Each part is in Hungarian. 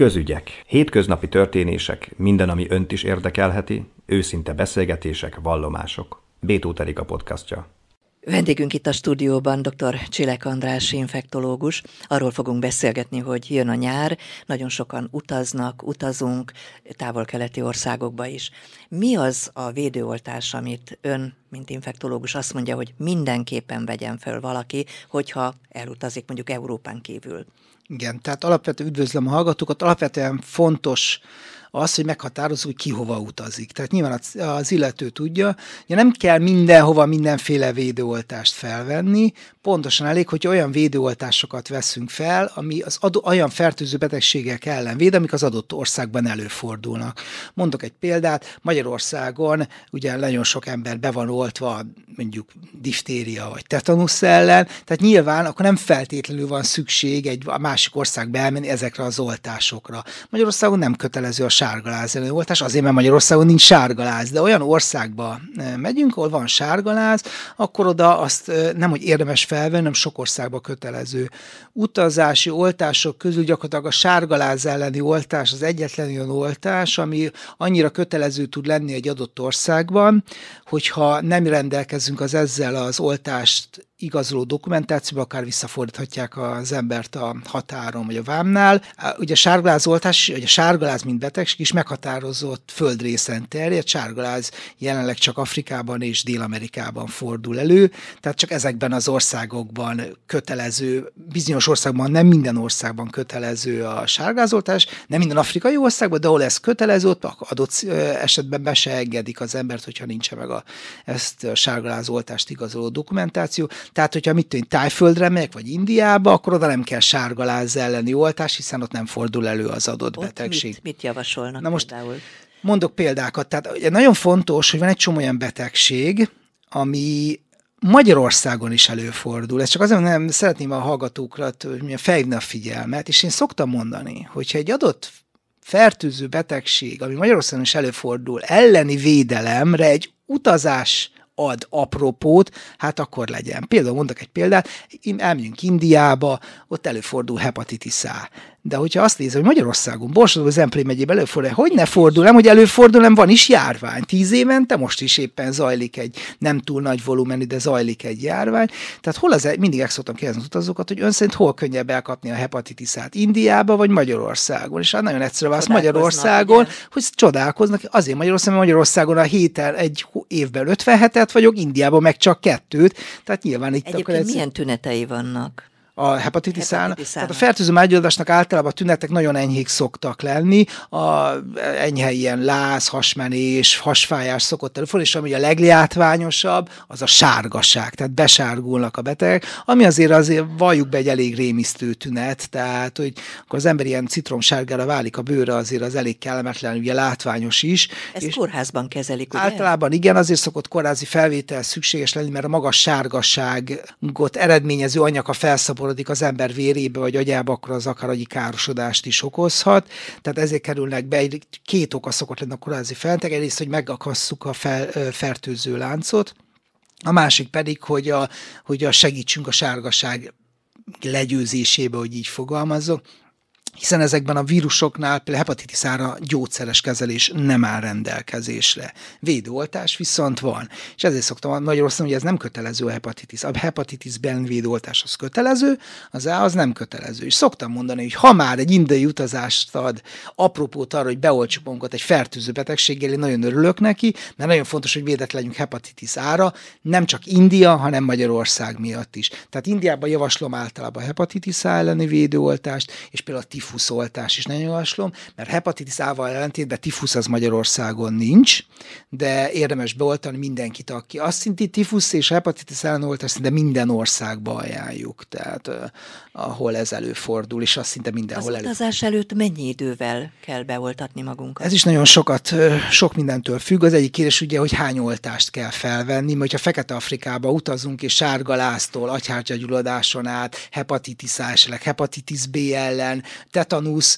Közügyek, hétköznapi történések, minden, ami önt is érdekelheti, őszinte beszélgetések, vallomások. Bétó a podcastja. Vendégünk itt a stúdióban dr. Csilek András infektológus. Arról fogunk beszélgetni, hogy jön a nyár, nagyon sokan utaznak, utazunk távol-keleti országokba is. Mi az a védőoltás, amit ön, mint infektológus azt mondja, hogy mindenképpen vegyen föl valaki, hogyha elutazik mondjuk Európán kívül? Igen, tehát alapvetően üdvözlöm a hallgatókat, alapvetően fontos az, hogy meghatározó, hogy ki hova utazik. Tehát nyilván az illető tudja, hogy nem kell mindenhova mindenféle védőoltást felvenni, pontosan elég, hogy olyan védőoltásokat veszünk fel, ami az adó, olyan fertőző betegségek ellen véd, amik az adott országban előfordulnak. Mondok egy példát, Magyarországon ugye nagyon sok ember be van oltva mondjuk diftéria vagy tetanusz ellen, tehát nyilván akkor nem feltétlenül van szükség egy a másik országba elmenni ezekre az oltásokra. Magyarországon nem kötelező a sárgaláz előoltás, azért mert Magyarországon nincs sárgaláz, de olyan országba e, megyünk, ahol van sárgaláz, akkor oda azt e, nem, hogy érdemes felvenni, hanem sok országba kötelező utazási oltások közül gyakorlatilag a sárgaláz elleni oltás az egyetlen olyan oltás, ami annyira kötelező tud lenni egy adott országban, hogyha nem rendelkezünk az ezzel az oltást igazoló dokumentációba akár visszafordíthatják az embert a határon vagy a vámnál. Ugye a sárgaláz oltás, vagy a sárgaláz, mint betegség is meghatározott földrészen terjed, sárgaláz jelenleg csak Afrikában és Dél-Amerikában fordul elő, tehát csak ezekben az országokban kötelező bizonyos bizonyos országban, nem minden országban kötelező a sárgázoltás, nem minden afrikai országban, de ahol ez kötelező, ott adott esetben be se engedik az embert, hogyha nincsen meg a, ezt a sárgázoltást igazoló dokumentáció. Tehát, hogyha mit tűnik, Tájföldre megyek, vagy Indiába, akkor oda nem kell sárgaláz elleni oltás, hiszen ott nem fordul elő az adott ott betegség. Mit, mit javasolnak Na most, például? Mondok példákat. Tehát ugye nagyon fontos, hogy van egy csomó olyan betegség, ami Magyarországon is előfordul, ez csak azért nem szeretném a hallgatókra fejlni a figyelmet, és én szoktam mondani, hogyha egy adott fertőző betegség, ami Magyarországon is előfordul, elleni védelemre egy utazás ad apropót, hát akkor legyen. Például mondok egy példát, elmegyünk Indiába, ott előfordul hepatitis A de hogyha azt nézem, hogy Magyarországon, Borsodó Zemplén megyében előfordul, -e, hogy ne fordul, hogy előfordul, nem van is járvány. Tíz évente most is éppen zajlik egy, nem túl nagy volumenű, de zajlik egy járvány. Tehát hol az, e- mindig el szoktam kérdezni az utazókat, hogy ön szerint hol könnyebb elkapni a hepatitisát, Indiába vagy Magyarországon? És hát nagyon egyszerű az Magyarországon, igen. hogy csodálkoznak, azért Magyarországon, mert Magyarországon a héten egy évben 57-et vagyok, Indiában meg csak kettőt, tehát nyilván itt Egyébként akkor ez... milyen tünetei vannak? a hepatitis Tehát a fertőző mágyúladásnak általában a tünetek nagyon enyhék szoktak lenni, a enyhe ilyen láz, hasmenés, hasfájás szokott előfordulni, és ami a leglátványosabb, az a sárgaság, tehát besárgulnak a betegek, ami azért azért valljuk be egy elég rémisztő tünet, tehát hogy akkor az ember ilyen citromsárgára válik a bőre, azért az elég kellemetlen, ugye látványos is. Ezt és kórházban kezelik, ugye? Általában igen, azért szokott kórházi felvétel szükséges lenni, mert a magas sárgaságot eredményező anyag a felszaporod beszaporodik az ember vérébe vagy agyába, akkor az akár agyi károsodást is okozhat. Tehát ezért kerülnek be, két oka szokott lenni a kórházi feltek, egyrészt, hogy megakasszuk a fel, fertőző láncot, a másik pedig, hogy a, hogy a segítsünk a sárgaság legyőzésébe, hogy így fogalmazok hiszen ezekben a vírusoknál például hepatitiszára gyógyszeres kezelés nem áll rendelkezésre. Védőoltás viszont van. És ezért szoktam Magyarországon, hogy ez nem kötelező a hepatitis. A hepatitis védőoltás az kötelező, az A az nem kötelező. És szoktam mondani, hogy ha már egy indai utazást ad apropót arra, hogy beoltsuk magunkat egy fertőző betegséggel, én nagyon örülök neki, mert nagyon fontos, hogy védett legyünk hepatitis ára, nem csak India, hanem Magyarország miatt is. Tehát Indiában javaslom általában a hepatitis elleni védőoltást, és például a tifuszoltás is nagyon javaslom, mert hepatitis A-val ellentétben tifusz az Magyarországon nincs, de érdemes beoltani mindenkit, aki azt szinti tifusz és hepatitis oltás, szinte minden országba ajánljuk, tehát ahol ez előfordul, és azt szinte mindenhol előfordul. Az utazás előtt mennyi idővel kell beoltatni magunkat? Ez is nagyon sokat, sok mindentől függ. Az egyik kérdés ugye, hogy hány oltást kell felvenni, mert ha Fekete-Afrikába utazunk, és sárga láztól, agyhártyagyulladáson át, hepatitis A, hepatitis B ellen, tetanusz,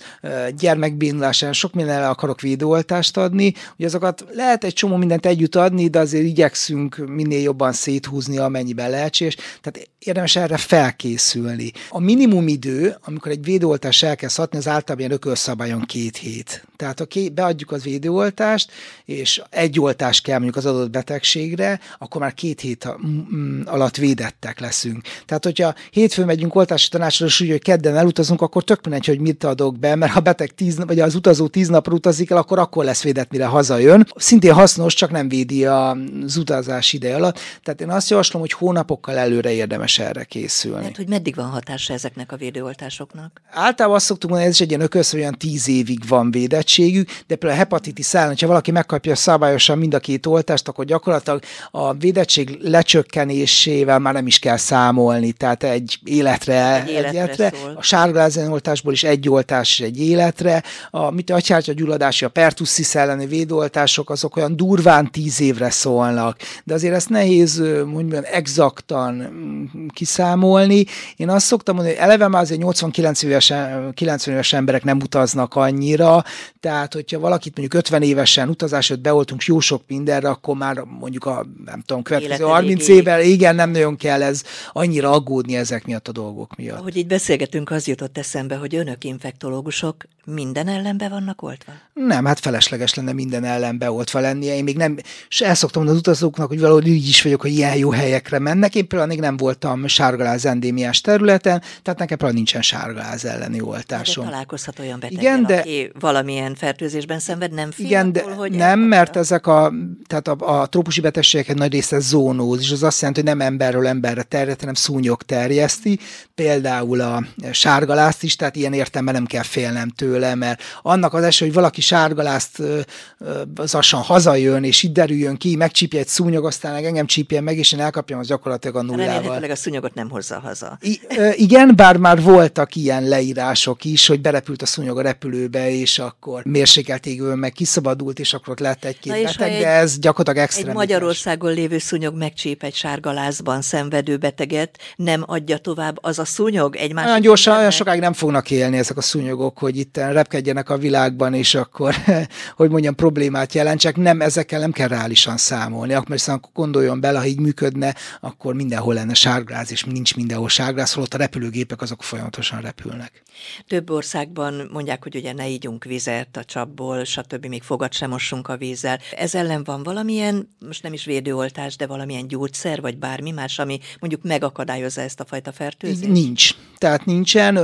gyermekbénulás sok mindenre akarok védőoltást adni, hogy azokat lehet egy csomó mindent együtt adni, de azért igyekszünk minél jobban széthúzni, amennyiben lehetséges. Tehát érdemes erre felkészülni. A minimum idő, amikor egy védőoltást el kell szatni, az általában ilyen ökölszabályon két hét. Tehát ha beadjuk az védőoltást, és egy oltást kell mondjuk az adott betegségre, akkor már két hét mm, mm, alatt védettek leszünk. Tehát, hogyha hétfőn megyünk oltási tanácsra, és úgy, hogy kedden elutazunk, akkor tök mindegy, hogy mit adok be, mert ha beteg tíz, vagy az utazó tíz napra utazik el, akkor akkor lesz védett, mire hazajön. Szintén hasznos, csak nem védi az utazás ideje alatt. Tehát én azt javaslom, hogy hónapokkal előre érdemes erre készülni. Hát, hogy meddig van hatása ezeknek a védőoltásoknak? Általában azt szoktuk mondani, ez is egy ilyen ökösz, hogy olyan tíz évig van védett védettségük, de például a hepatitis ellen, ha valaki megkapja szabályosan mind a két oltást, akkor gyakorlatilag a védettség lecsökkenésével már nem is kell számolni, tehát egy életre, egy életre, életre. Szól. a sárgázen oltásból is egy oltás egy életre, a, mit a agyhártya gyulladási, a pertussis elleni védoltások, azok olyan durván tíz évre szólnak, de azért ezt nehéz, mondjuk exaktan mm, kiszámolni. Én azt szoktam mondani, hogy eleve már azért 89 éves, 90 eh, éves emberek nem utaznak annyira, tehát, hogyha valakit mondjuk 50 évesen utazás előtt beoltunk jó sok mindenre, akkor már mondjuk a, nem tudom, következő 30 évvel, igen, nem nagyon kell ez annyira aggódni ezek miatt a dolgok miatt. Ahogy így beszélgetünk, az jutott eszembe, hogy önök infektológusok minden ellenbe vannak oltva? Nem, hát felesleges lenne minden ellenbe beoltva lennie. Én még nem, és el szoktam az utazóknak, hogy valahogy így is vagyok, hogy ilyen jó helyekre mennek. Én például még nem voltam sárgaláz endémiás területen, tehát nekem például nincsen sárgaláz elleni oltásom. De találkozhat olyan beteg, igen, de, aki valamilyen fertőzésben szenved, nem fél igen, attól, de, hogy Nem, elkapta. mert ezek a, tehát a, a trópusi betegségek nagy része zónóz, és az azt jelenti, hogy nem emberről emberre terjed, hanem szúnyog terjeszti. Például a sárgalázt is, tehát ilyen értelemben nem kell félnem tőle belőle, mert annak az eső, hogy valaki sárgalázt zasan hazajön, és itt derüljön ki, megcsípje egy szúnyog, aztán meg engem csípjen meg, és én elkapjam az gyakorlatilag a nullával. Remélhetőleg a szúnyogot nem hozza haza. I, igen, bár már voltak ilyen leírások is, hogy berepült a szúnyog a repülőbe, és akkor mérsékelt égőben meg kiszabadult, és akkor ott lett egy-két beteg, egy, de ez gyakorlatilag extra. Egy Magyarországon lévő szúnyog megcsíp egy sárgalázban szenvedő beteget, nem adja tovább az a szúnyog egy másik. Nagyon gyorsan, olyan sokáig nem fognak élni ezek a szúnyogok, hogy itt hirtelen repkedjenek a világban, és akkor, hogy mondjam, problémát jelentsek. Nem, ezekkel nem kell reálisan számolni. Akkor hiszen gondoljon bele, ha így működne, akkor mindenhol lenne sárgráz, és nincs mindenhol sárgráz, holott a repülőgépek azok folyamatosan repülnek. Több országban mondják, hogy ugye ne ígyunk vizet a csapból, stb. még fogat sem mossunk a vízzel. Ez ellen van valamilyen, most nem is védőoltás, de valamilyen gyógyszer, vagy bármi más, ami mondjuk megakadályozza ezt a fajta fertőzést? Nincs. Tehát nincsen.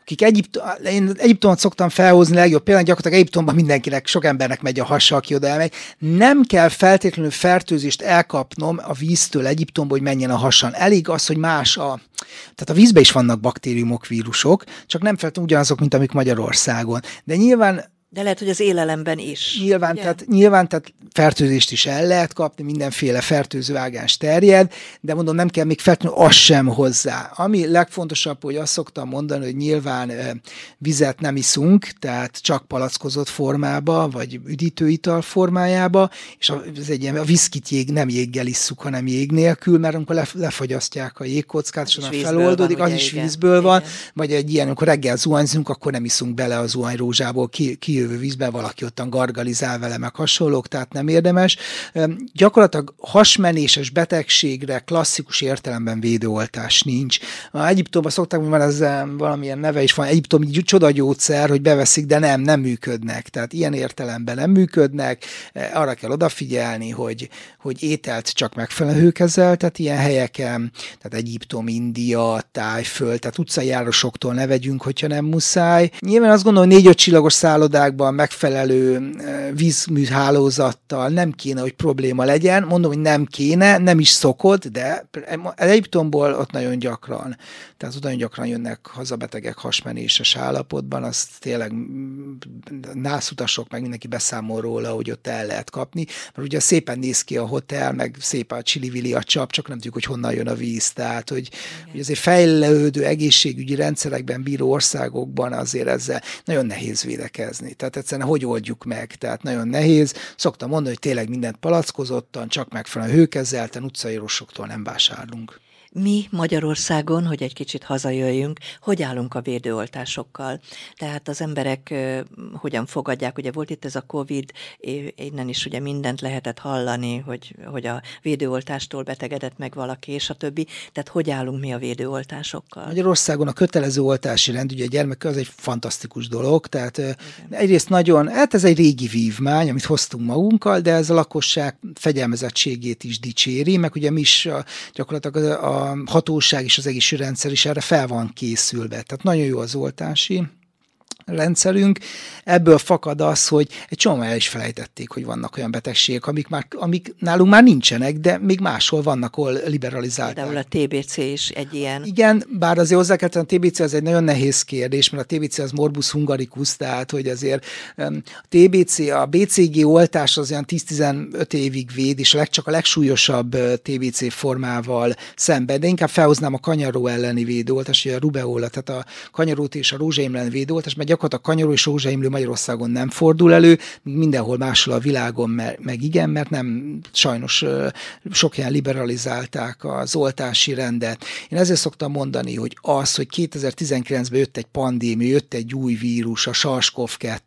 Akik Egyipt, én Egyipt Egyiptomot szoktam felhozni legjobb például gyakorlatilag Egyiptomban mindenkinek, sok embernek megy a hasa, aki oda elmegy. Nem kell feltétlenül fertőzést elkapnom a víztől Egyiptomba, hogy menjen a hasan. Elég az, hogy más a... Tehát a vízben is vannak baktériumok, vírusok, csak nem feltétlenül ugyanazok, mint amik Magyarországon. De nyilván de lehet, hogy az élelemben is. Nyilván, tehát, nyilván tehát fertőzést is el lehet kapni, mindenféle fertőző ágás terjed, de mondom, nem kell még feltétlenül az sem hozzá. Ami legfontosabb, hogy azt szoktam mondani, hogy nyilván vizet nem iszunk, tehát csak palackozott formába, vagy üdítőital formájába, és ez egy ilyen, a viszkit jég nem jéggel isszuk, hanem jég nélkül, mert amikor lefagyasztják a jégkockát, és, és feloldódik, van, az is igen, vízből igen. van, vagy egy ilyen, amikor reggel zuhanyzunk, akkor nem iszunk bele a zuhanyrózsából, ki, ki lévő vízbe, valaki ottan gargalizál vele, meg hasonlók, tehát nem érdemes. Gyakorlatilag hasmenéses betegségre klasszikus értelemben védőoltás nincs. A Egyiptomban szokták, mert ez valamilyen neve is van, egyiptom, egyiptomi csodagyógyszer, hogy beveszik, de nem, nem működnek. Tehát ilyen értelemben nem működnek, e, arra kell odafigyelni, hogy, hogy ételt csak megfelelő kezel, tehát ilyen helyeken, tehát Egyiptom, India, Tájföld, tehát utcai járosoktól ne vegyünk, hogyha nem muszáj. Nyilván azt gondolom, négy-öt csillagos szállodák országban megfelelő eh, vízműhálózattal nem kéne, hogy probléma legyen. Mondom, hogy nem kéne, nem is szokott, de Egyiptomból ott nagyon gyakran. Tehát ott nagyon gyakran jönnek haza betegek hasmenéses állapotban, az tényleg mm, nászutasok, meg mindenki beszámol róla, hogy ott el lehet kapni. Mert ugye szépen néz ki a hotel, meg szép a csili a csap, csak nem tudjuk, hogy honnan jön a víz. Tehát, hogy, hogy azért fejlődő egészségügyi rendszerekben bíró országokban azért ezzel nagyon nehéz védekezni. Tehát egyszerűen hogy oldjuk meg? Tehát nagyon nehéz. Szoktam mondani, hogy tényleg mindent palackozottan, csak megfelelően hőkezelten, utcaírosoktól nem vásárlunk. Mi Magyarországon, hogy egy kicsit hazajöjjünk, hogy állunk a védőoltásokkal? Tehát az emberek hogyan fogadják, ugye volt itt ez a Covid, innen is ugye mindent lehetett hallani, hogy, hogy a védőoltástól betegedett meg valaki, és a többi. Tehát hogy állunk mi a védőoltásokkal? Magyarországon a kötelező oltási rend, ugye a gyermek az egy fantasztikus dolog, tehát Igen. egyrészt nagyon, hát ez egy régi vívmány, amit hoztunk magunkkal, de ez a lakosság fegyelmezettségét is dicséri, meg ugye mi is a, gyakorlatilag a hatóság és az egészségrendszer is erre fel van készülve. Tehát nagyon jó az oltási rendszerünk. Ebből fakad az, hogy egy csomó el is felejtették, hogy vannak olyan betegségek, amik, már, amik nálunk már nincsenek, de még máshol vannak, ahol liberalizálták. Például a TBC is egy ilyen. Igen, bár azért hozzá kell a TBC az egy nagyon nehéz kérdés, mert a TBC az morbus hungaricus, tehát hogy azért a TBC, a BCG oltás az olyan 10-15 évig véd, és csak a legsúlyosabb TBC formával szemben, de inkább felhoznám a kanyaró elleni védőoltást, a rubeola, tehát a kanyarót és a rózsaimlen védőoltást, mert gyakorlatilag kanyarul és rózsaimlő Magyarországon nem fordul elő, mindenhol máshol a világon meg, meg igen, mert nem sajnos sok helyen liberalizálták az oltási rendet. Én ezért szoktam mondani, hogy az, hogy 2019-ben jött egy pandémia, jött egy új vírus, a SARS-CoV-2,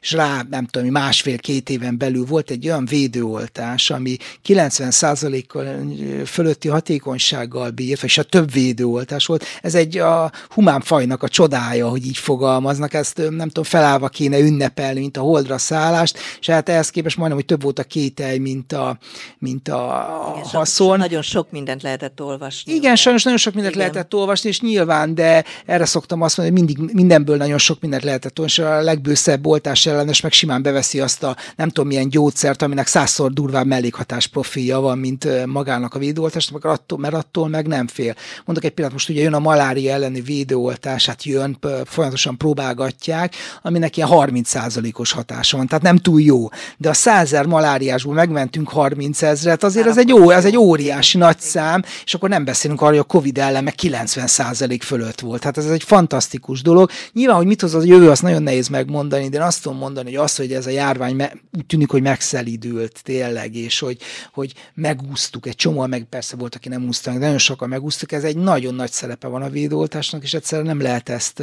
és rá nem tudom, másfél-két éven belül volt egy olyan védőoltás, ami 90%-kal fölötti hatékonysággal bírt, és a több védőoltás volt. Ez egy a humán fajnak a csodája, hogy így fogalmaznak, ez ezt nem tudom, felállva kéne ünnepelni, mint a holdra szállást, és hát ehhez képest majdnem, hogy több volt a kételj, mint a, mint a Igen, haszon. nagyon sok mindent lehetett olvasni. Igen, ugye? sajnos nagyon sok mindent Igen. lehetett olvasni, és nyilván, de erre szoktam azt mondani, hogy mindig mindenből nagyon sok mindent lehetett olvasni, és a legbőszebb oltás ellenes meg simán beveszi azt a nem tudom milyen gyógyszert, aminek százszor durvább mellékhatás profilja van, mint magának a védőoltást, mert attól, mert attól meg nem fél. Mondok egy pillanat, most ugye jön a malária elleni védőoltás, hát jön, folyamatosan próbálgat gyártják, aminek ilyen 30%-os hatása van, tehát nem túl jó. De a 100 maláriásból megmentünk 30 ezret, azért ez hát egy, ó, ez egy óriási nagy szám, és akkor nem beszélünk arról, hogy a Covid ellen meg 90% fölött volt. Hát ez egy fantasztikus dolog. Nyilván, hogy mit hoz az a jövő, azt nagyon nehéz megmondani, de én azt tudom mondani, hogy az, hogy ez a járvány me- úgy tűnik, hogy megszelidült tényleg, és hogy, hogy megúsztuk, egy csomó, meg persze volt, aki nem úsztak, de nagyon sokan megúsztuk, ez egy nagyon nagy szerepe van a védőoltásnak, és egyszerűen nem lehet ezt...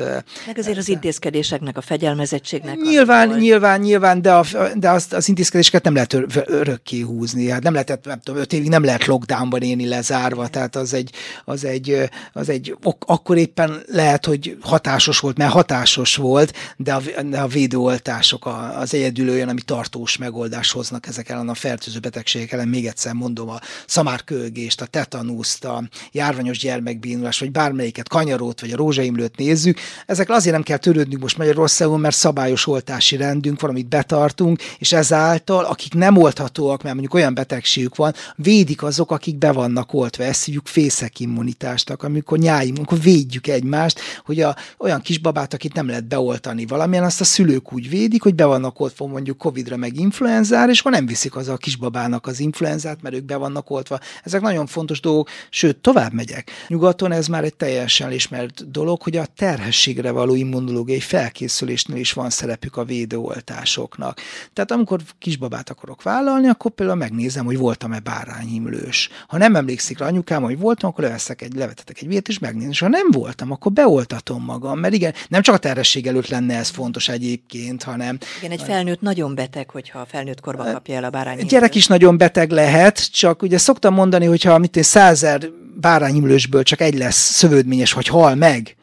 Meg azért ezt, az intézkedés intézkedéseknek, a fegyelmezettségnek? Nyilván, hogy... nyilván, nyilván, de, a, de azt, az intézkedéseket nem lehet örökké húzni. Hát nem lehet, nem tudom, öt évig nem lehet lockdownban élni lezárva, tehát az egy, az egy, az egy ok, akkor éppen lehet, hogy hatásos volt, mert hatásos volt, de a, de a védőoltások a, az egyedül olyan, ami tartós megoldást hoznak ezek ellen a fertőző betegségek ellen. Még egyszer mondom, a szamárkölgést, a tetanuszt, a járványos gyermekbénulás, vagy bármelyiket, kanyarót, vagy a rózsaimlőt nézzük, ezekkel azért nem kell törődnünk most Magyarországon, mert szabályos oltási rendünk van, amit betartunk, és ezáltal, akik nem olthatóak, mert mondjuk olyan betegségük van, védik azok, akik be vannak oltva. Ezt hívjuk fészekimmunitásnak, amikor nyájunk, amikor védjük egymást, hogy a, olyan kisbabát, akit nem lehet beoltani valamilyen, azt a szülők úgy védik, hogy be vannak oltva mondjuk Covid-ra meg influenzára, és akkor nem viszik az a kisbabának az influenzát, mert ők be vannak oltva. Ezek nagyon fontos dolgok, sőt, tovább megyek. Nyugaton ez már egy teljesen ismert dolog, hogy a terhességre való immunológiai fel felkészülésnél is van szerepük a védőoltásoknak. Tehát amikor kisbabát akarok vállalni, akkor például megnézem, hogy voltam-e bárányimlős. Ha nem emlékszik rá anyukám, hogy voltam, akkor leveszek egy, levetetek egy vért, és megnézem. És ha nem voltam, akkor beoltatom magam. Mert igen, nem csak a terhesség előtt lenne ez fontos egyébként, hanem... Igen, egy felnőtt nagyon beteg, hogyha a felnőtt korban kapja el a Egy Gyerek is nagyon beteg lehet, csak ugye szoktam mondani, hogyha mit én százer bárányimlősből csak egy lesz szövődményes, hogy hal meg,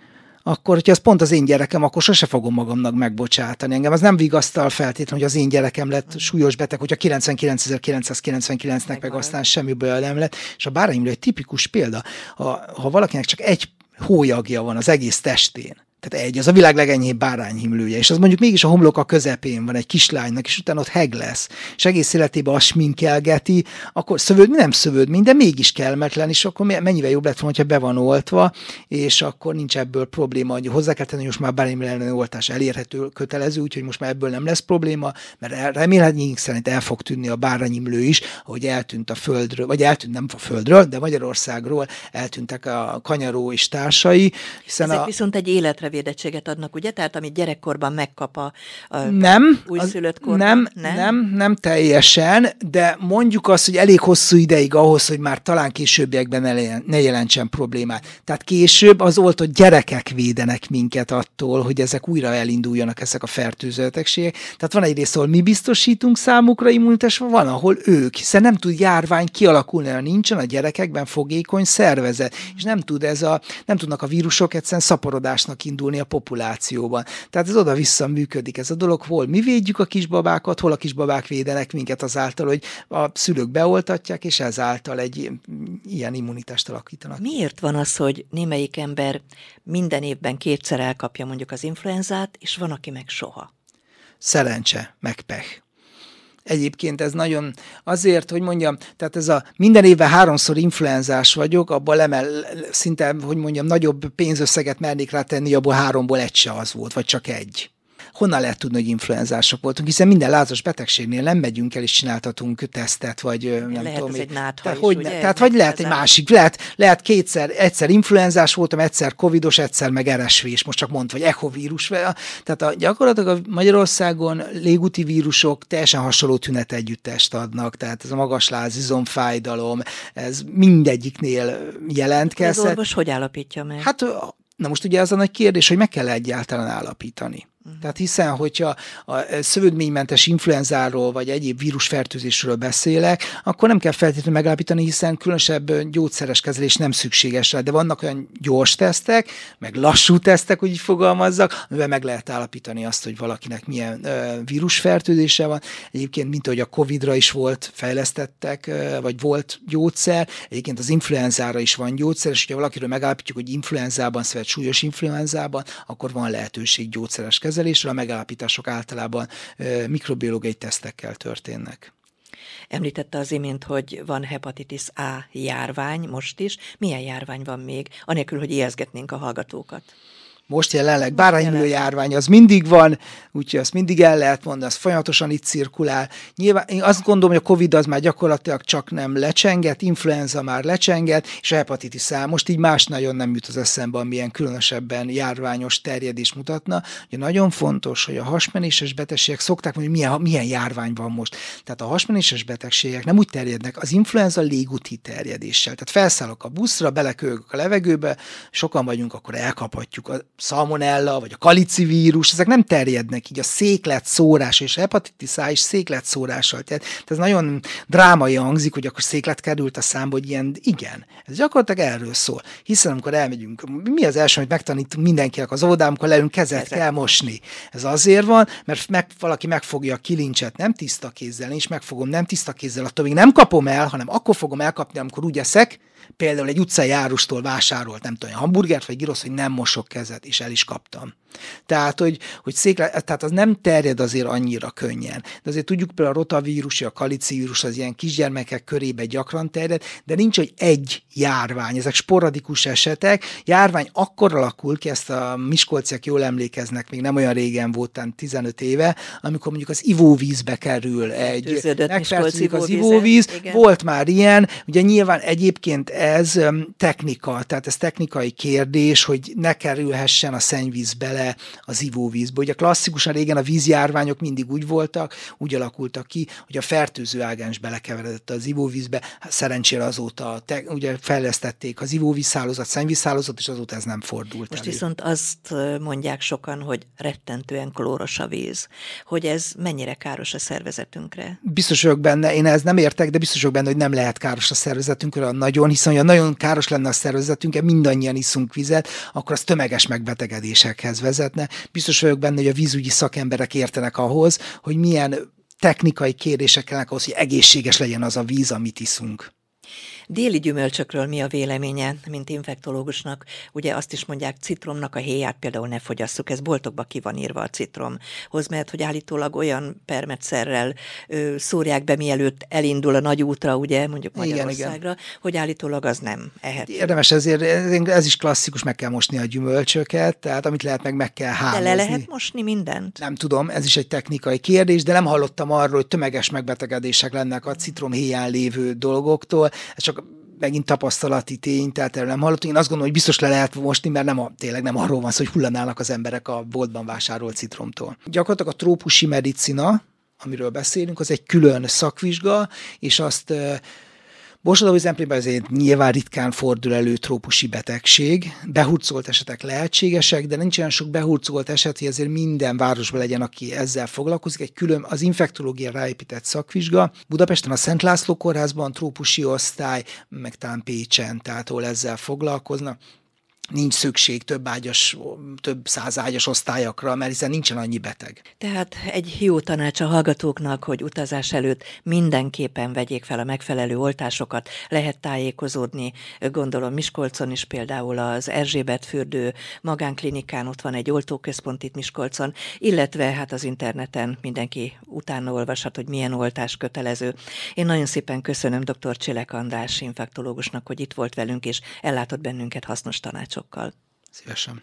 akkor hogyha ez pont az én gyerekem, akkor sose fogom magamnak megbocsátani. Engem az nem vigasztal feltétlenül, hogy az én gyerekem lett súlyos beteg, hogyha 99.999-nek meg aztán semmiből nem lett. És a bárányimlő egy tipikus példa. Ha, ha valakinek csak egy hólyagja van az egész testén, tehát egy, az a világ legenyhébb bárányhimlője, és az mondjuk mégis a homlok a közepén van egy kislánynak, és utána ott heg lesz, és egész életében azt sminkelgeti, akkor szövőd, nem szövőd de mégis kellemetlen, és akkor mennyivel jobb lett volna, ha be van oltva, és akkor nincs ebből probléma, hogy hozzá kell tenni, hogy most már bármilyen elleni oltás elérhető, kötelező, úgyhogy most már ebből nem lesz probléma, mert remélhetnénk szerint el fog tűnni a bárányimlő is, hogy eltűnt a földről, vagy eltűnt nem a földről, de Magyarországról eltűntek a kanyaró és társai. Hiszen Ezek a... viszont egy életre elvédettséget adnak, ugye? Tehát amit gyerekkorban megkap a, a nem, újszülött korban. Nem, nem, nem, nem teljesen, de mondjuk azt, hogy elég hosszú ideig ahhoz, hogy már talán későbbiekben ne, ne jelentsen problémát. Tehát később az volt, hogy gyerekek védenek minket attól, hogy ezek újra elinduljanak ezek a fertőzőtegségek. Tehát van rész, ahol mi biztosítunk számukra immunitás, van, ahol ők, hiszen nem tud járvány kialakulni, ha nincsen a gyerekekben fogékony szervezet, és nem tud ez a, nem tudnak a vírusok egyszerűen szaporodásnak indulni megvalósulni a populációban. Tehát ez oda-vissza működik ez a dolog, hol mi védjük a kisbabákat, hol a kisbabák védenek minket azáltal, hogy a szülők beoltatják, és ezáltal egy ilyen immunitást alakítanak. Miért van az, hogy némelyik ember minden évben kétszer elkapja mondjuk az influenzát, és van, aki meg soha? Szerencse, meg pech. Egyébként ez nagyon azért, hogy mondjam, tehát ez a minden évben háromszor influenzás vagyok, abban lemel, szinte, hogy mondjam, nagyobb pénzösszeget mernék rátenni, abból háromból egy se az volt, vagy csak egy honnan lehet tudni, hogy influenzások voltunk, hiszen minden lázas betegségnél nem megyünk el és csináltatunk tesztet, vagy nem lehet tudom. Ez egy nátha is, hogy, ugye? Tehát vagy lehet egy másik, lehet, lehet kétszer, egyszer influenzás voltam, egyszer covidos, egyszer meg RSV, és most csak mondd, vagy echovírus. Tehát a, gyakorlatilag a Magyarországon légúti vírusok teljesen hasonló tünet együttest adnak, tehát ez a magas láz, izomfájdalom, ez mindegyiknél jelentkezhet. Az orvos hogy állapítja meg? Hát Na most ugye az a nagy kérdés, hogy meg kell egyáltalán állapítani. Uh-huh. Tehát hiszen, hogyha a szövődménymentes influenzáról vagy egyéb vírusfertőzésről beszélek, akkor nem kell feltétlenül megállapítani, hiszen különösebb gyógyszeres kezelés nem szükséges rá. De vannak olyan gyors tesztek, meg lassú tesztek, hogy így fogalmazzak, amivel meg lehet állapítani azt, hogy valakinek milyen vírusfertőzése van. Egyébként, mint ahogy a COVID-ra is volt, fejlesztettek, vagy volt gyógyszer, egyébként az influenzára is van gyógyszer, és hogyha valakiről megállapítjuk, hogy influenzában, szület, súlyos influenzában, akkor van lehetőség gyógyszeres kezelésre kezelésre, a megállapítások általában mikrobiológiai tesztekkel történnek. Említette az imént, hogy van hepatitis A járvány most is. Milyen járvány van még, anélkül, hogy ijeszgetnénk a hallgatókat? most jelenleg bárányműlő járvány az mindig van, úgyhogy azt mindig el lehet mondani, az folyamatosan itt cirkulál. Nyilván én azt gondolom, hogy a Covid az már gyakorlatilag csak nem lecsenget, influenza már lecsenget, és a hepatitis szám most így más nagyon nem jut az eszembe, milyen különösebben járványos terjedés mutatna. Ugye nagyon fontos, hogy a hasmenéses betegségek szokták mondani, hogy milyen, milyen járvány van most. Tehát a hasmenéses betegségek nem úgy terjednek, az influenza légúti terjedéssel. Tehát felszállok a buszra, belekölök a levegőbe, sokan vagyunk, akkor elkaphatjuk. A szalmonella, vagy a kalicivírus, ezek nem terjednek így a szórás és hepatitis A is széklet Tehát, tehát ez nagyon drámai hangzik, hogy akkor széklet került a számba, hogy ilyen, igen. Ez gyakorlatilag erről szól. Hiszen amikor elmegyünk, mi az első, amit megtanítunk mindenkinek az óvodám, amikor leülünk, kezet ezek. kell mosni. Ez azért van, mert meg, valaki megfogja a kilincset nem tiszta kézzel, én is megfogom nem tiszta kézzel, attól még nem kapom el, hanem akkor fogom elkapni, amikor úgy eszek, például egy utcai árustól vásárolt, nem tudom, hamburgert vagy giroszt, hogy nem mosok kezet, és el is kaptam. Tehát, hogy, hogy székle, tehát az nem terjed azért annyira könnyen. De azért tudjuk például a rotavírus, a kalicivírus az ilyen kisgyermekek körébe gyakran terjed, de nincs, hogy egy járvány. Ezek sporadikus esetek. Járvány akkor alakul ki, ezt a miskolciak jól emlékeznek, még nem olyan régen volt, tehát 15 éve, amikor mondjuk az ivóvízbe kerül egy, megfertőzik az ivóvíz, igen. volt már ilyen, ugye nyilván egyébként ez technika, tehát ez technikai kérdés, hogy ne kerülhessen a szennyvíz bele, bele az ivóvízbe. Ugye klasszikusan régen a vízjárványok mindig úgy voltak, úgy alakultak ki, hogy a fertőző ágens belekeveredett az ivóvízbe. Hát szerencsére azóta te, ugye fejlesztették az ivóvízszálozat, szennyvízszálozat, és azóta ez nem fordult Most elő. viszont azt mondják sokan, hogy rettentően klóros a víz. Hogy ez mennyire káros a szervezetünkre? Biztos vagyok benne, én ez nem értek, de biztos vagyok benne, hogy nem lehet káros a szervezetünkre nagyon, hiszen ha nagyon káros lenne a szervezetünkre, mindannyian iszunk vizet, akkor az tömeges megbetegedésekhez vezetne. Biztos vagyok benne, hogy a vízügyi szakemberek értenek ahhoz, hogy milyen technikai kérdések kellene ahhoz, hogy egészséges legyen az a víz, amit iszunk. Déli gyümölcsökről mi a véleménye, mint infektológusnak? Ugye azt is mondják, citromnak a héját például ne fogyasszuk, ez boltokba ki van írva a citromhoz, mert hogy állítólag olyan permetszerrel ö, szórják be, mielőtt elindul a nagy útra, ugye, mondjuk Magyarországra, igen, igen. hogy állítólag az nem ehet. Érdemes, ezért ez is klasszikus, meg kell mosni a gyümölcsöket, tehát amit lehet, meg meg kell hámozni. De le lehet mosni mindent? Nem tudom, ez is egy technikai kérdés, de nem hallottam arról, hogy tömeges megbetegedések lennek a citrom héján lévő dolgoktól. Ez csak megint tapasztalati tény, tehát erről nem hallottunk. Én azt gondolom, hogy biztos le lehet mosni, mert nem a, tényleg nem arról van szó, hogy hullanának az emberek a boltban vásárolt citromtól. Gyakorlatilag a trópusi medicina, amiről beszélünk, az egy külön szakvizsga, és azt Borsadói zemplében azért nyilván ritkán fordul elő trópusi betegség, behurcolt esetek lehetségesek, de nincs olyan sok behurcolt eset, hogy ezért minden városban legyen, aki ezzel foglalkozik. Egy külön az infektológia ráépített szakvizsga. Budapesten a Szent László kórházban trópusi osztály, meg talán Pécsen, tehát ahol ezzel foglalkoznak nincs szükség több, ágyas, több száz ágyas osztályakra, mert hiszen nincsen annyi beteg. Tehát egy jó tanács a hallgatóknak, hogy utazás előtt mindenképpen vegyék fel a megfelelő oltásokat. Lehet tájékozódni, gondolom Miskolcon is például az Erzsébet fürdő magánklinikán, ott van egy oltóközpont itt Miskolcon, illetve hát az interneten mindenki utána olvashat, hogy milyen oltás kötelező. Én nagyon szépen köszönöm dr. Csilek András infektológusnak, hogy itt volt velünk és ellátott bennünket hasznos tanács sokkal. Szívesen.